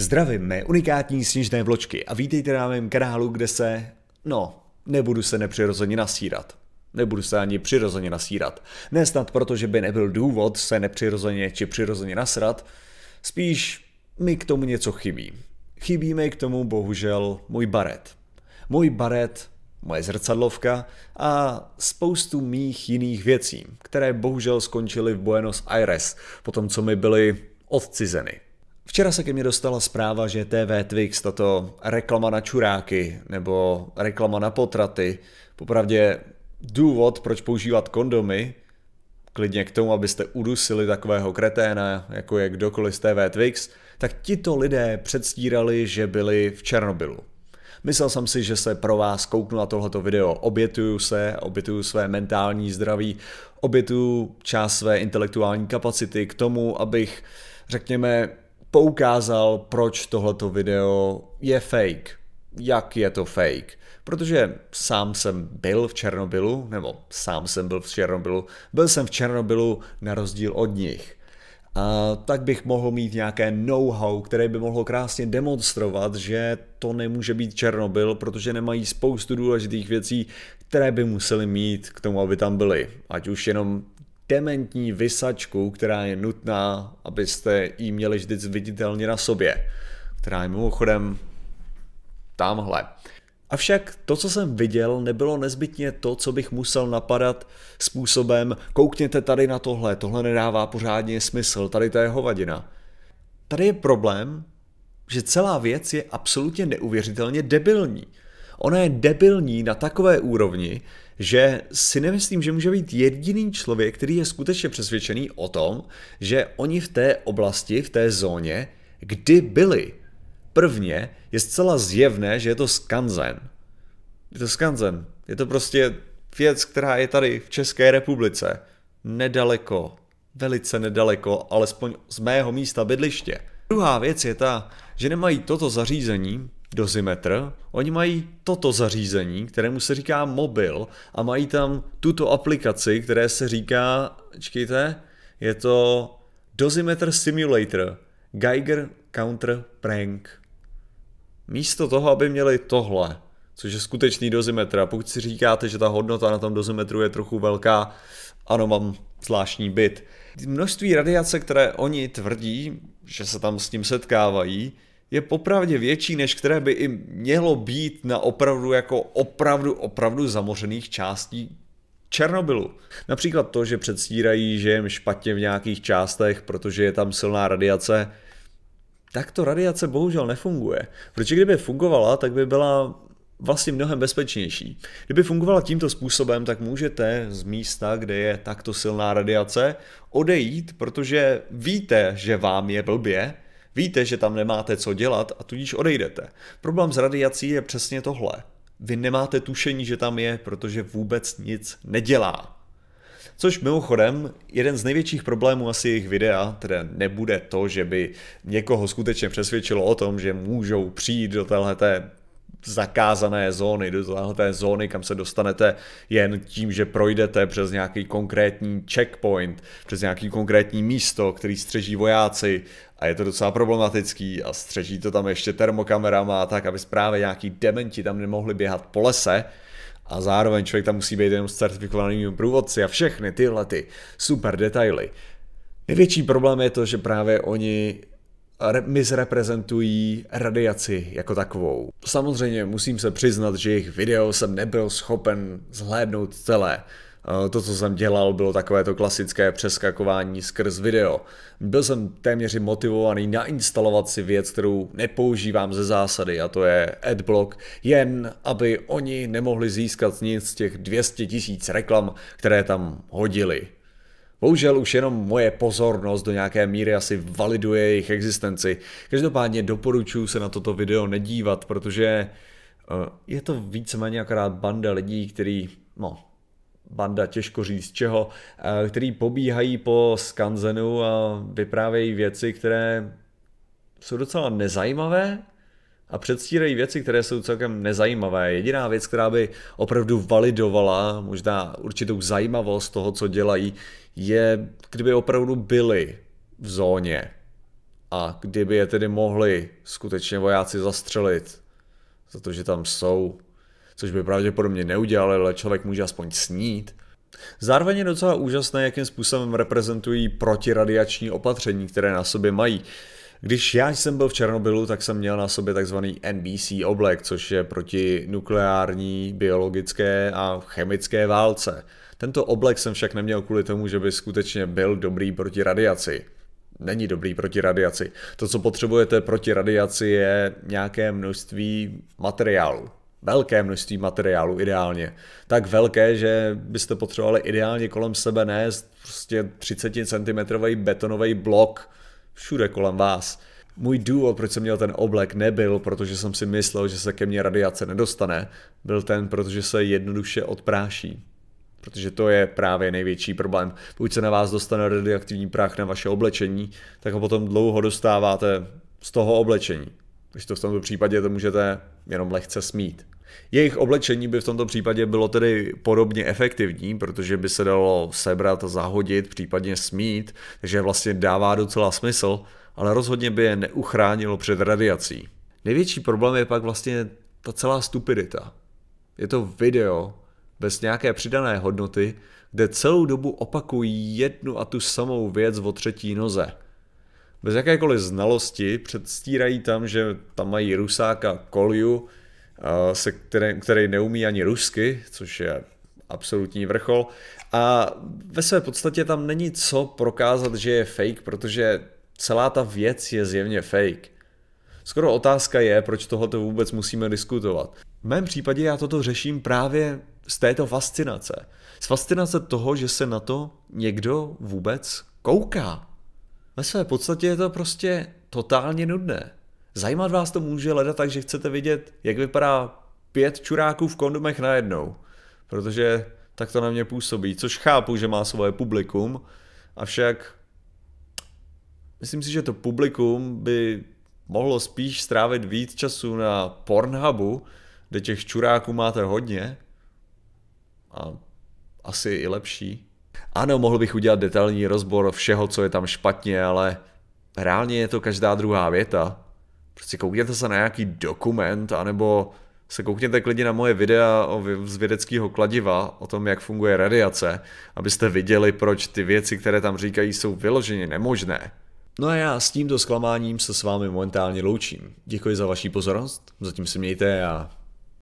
Zdravím mé unikátní sněžné vločky a vítejte na mém kanálu, kde se... No, nebudu se nepřirozeně nasírat. Nebudu se ani přirozeně nasírat. Ne snad proto, že by nebyl důvod se nepřirozeně či přirozeně nasrat, spíš mi k tomu něco chybí. Chybí mi k tomu bohužel můj baret. Můj baret, moje zrcadlovka a spoustu mých jiných věcí, které bohužel skončily v Buenos Aires, po tom, co mi byly odcizeny. Včera se ke mně dostala zpráva, že TV Twix, tato reklama na čuráky nebo reklama na potraty, popravdě důvod, proč používat kondomy, klidně k tomu, abyste udusili takového kreténa, jako je kdokoliv z TV Twix, tak tito lidé předstírali, že byli v Černobylu. Myslel jsem si, že se pro vás kouknu na tohleto video, obětuju se, obětuju své mentální zdraví, obětuju část své intelektuální kapacity k tomu, abych, řekněme, poukázal, proč tohleto video je fake. Jak je to fake? Protože sám jsem byl v Černobylu, nebo sám jsem byl v Černobylu, byl jsem v Černobylu na rozdíl od nich. A tak bych mohl mít nějaké know-how, které by mohlo krásně demonstrovat, že to nemůže být Černobyl, protože nemají spoustu důležitých věcí, které by museli mít k tomu, aby tam byly. Ať už jenom dementní vysačku, která je nutná, abyste ji měli vždy viditelně na sobě, která je mimochodem tamhle. Avšak to, co jsem viděl, nebylo nezbytně to, co bych musel napadat způsobem koukněte tady na tohle, tohle nedává pořádně smysl, tady to je hovadina. Tady je problém, že celá věc je absolutně neuvěřitelně debilní ona je debilní na takové úrovni, že si nemyslím, že může být jediný člověk, který je skutečně přesvědčený o tom, že oni v té oblasti, v té zóně, kdy byli. Prvně je zcela zjevné, že je to skanzen. Je to skanzen. Je to prostě věc, která je tady v České republice. Nedaleko, velice nedaleko, alespoň z mého místa bydliště. Druhá věc je ta, že nemají toto zařízení Dozimetr, oni mají toto zařízení, kterému se říká mobil a mají tam tuto aplikaci, které se říká, čekejte, je to Dozimeter Simulator, Geiger Counter Prank. Místo toho, aby měli tohle, což je skutečný dozimetr. A pokud si říkáte, že ta hodnota na tom dozimetru je trochu velká, ano, mám zvláštní byt. Množství radiace, které oni tvrdí, že se tam s tím setkávají, je popravdě větší, než které by i mělo být na opravdu jako opravdu, opravdu zamořených částí Černobylu. Například to, že předstírají, že je špatně v nějakých částech, protože je tam silná radiace, tak to radiace bohužel nefunguje. Protože kdyby fungovala, tak by byla vlastně mnohem bezpečnější. Kdyby fungovala tímto způsobem, tak můžete z místa, kde je takto silná radiace, odejít, protože víte, že vám je blbě, Víte, že tam nemáte co dělat a tudíž odejdete. Problém s radiací je přesně tohle. Vy nemáte tušení, že tam je, protože vůbec nic nedělá. Což mimochodem, jeden z největších problémů asi jejich videa, tedy nebude to, že by někoho skutečně přesvědčilo o tom, že můžou přijít do téhleté zakázané zóny, do té zóny, kam se dostanete jen tím, že projdete přes nějaký konkrétní checkpoint, přes nějaký konkrétní místo, který střeží vojáci a je to docela problematický a střeží to tam ještě termokamerama a tak, aby právě nějaký dementi tam nemohli běhat po lese, a zároveň člověk tam musí být jenom s certifikovanými průvodci a všechny tyhle ty super detaily. Největší problém je to, že právě oni misreprezentují radiaci jako takovou. Samozřejmě musím se přiznat, že jejich video jsem nebyl schopen zhlédnout celé. Eh, to, co jsem dělal, bylo takové to klasické přeskakování skrz video. Byl jsem téměř motivovaný nainstalovat si věc, kterou nepoužívám ze zásady, a to je adblock, jen aby oni nemohli získat nic z těch 200 tisíc reklam, které tam hodili. Bohužel už jenom moje pozornost do nějaké míry asi validuje jejich existenci. Každopádně doporučuji se na toto video nedívat, protože eh, je to víceméně akorát banda lidí, který, no, banda, těžko říct čeho, eh, který pobíhají po skanzenu a vyprávějí věci, které jsou docela nezajímavé, a předstírají věci, které jsou celkem nezajímavé. Jediná věc, která by opravdu validovala možná určitou zajímavost toho, co dělají, je, kdyby opravdu byli v zóně a kdyby je tedy mohli skutečně vojáci zastřelit, za to, že tam jsou, což by pravděpodobně neudělali, ale člověk může aspoň snít. Zároveň je docela úžasné, jakým způsobem reprezentují protiradiační opatření, které na sobě mají. Když já jsem byl v Černobylu, tak jsem měl na sobě takzvaný NBC oblek, což je proti nukleární, biologické a chemické válce. Tento oblek jsem však neměl kvůli tomu, že by skutečně byl dobrý proti radiaci není dobrý proti radiaci. To, co potřebujete proti radiaci, je nějaké množství materiálu. Velké množství materiálu ideálně. Tak velké, že byste potřebovali ideálně kolem sebe nést prostě 30 cm betonový blok, všude kolem vás. Můj důvod, proč jsem měl ten oblek, nebyl, protože jsem si myslel, že se ke mně radiace nedostane. Byl ten, protože se jednoduše odpráší. Protože to je právě největší problém. Pokud se na vás dostane radioaktivní prach na vaše oblečení, tak ho potom dlouho dostáváte z toho oblečení. Když to v tomto případě to můžete jenom lehce smít. Jejich oblečení by v tomto případě bylo tedy podobně efektivní, protože by se dalo sebrat, zahodit, případně smít, takže vlastně dává docela smysl, ale rozhodně by je neuchránilo před radiací. Největší problém je pak vlastně ta celá stupidita. Je to video bez nějaké přidané hodnoty, kde celou dobu opakují jednu a tu samou věc o třetí noze. Bez jakékoliv znalosti předstírají tam, že tam mají rusáka kolju, se který, který neumí ani rusky, což je absolutní vrchol. A ve své podstatě tam není co prokázat, že je fake, protože celá ta věc je zjevně fake. Skoro otázka je, proč tohoto vůbec musíme diskutovat. V mém případě já toto řeším právě z této fascinace. Z fascinace toho, že se na to někdo vůbec kouká. Ve své podstatě je to prostě totálně nudné. Zajímat vás to může leda tak, že chcete vidět, jak vypadá pět čuráků v kondomech najednou. Protože tak to na mě působí, což chápu, že má svoje publikum, avšak myslím si, že to publikum by mohlo spíš strávit víc času na Pornhubu, kde těch čuráků máte hodně a asi i lepší. Ano, mohl bych udělat detailní rozbor všeho, co je tam špatně, ale reálně je to každá druhá věta, Prostě koukněte se na nějaký dokument, anebo se koukněte klidně na moje videa o, z vědeckého kladiva o tom, jak funguje radiace, abyste viděli, proč ty věci, které tam říkají, jsou vyloženě nemožné. No a já s tímto zklamáním se s vámi momentálně loučím. Děkuji za vaši pozornost, zatím se mějte a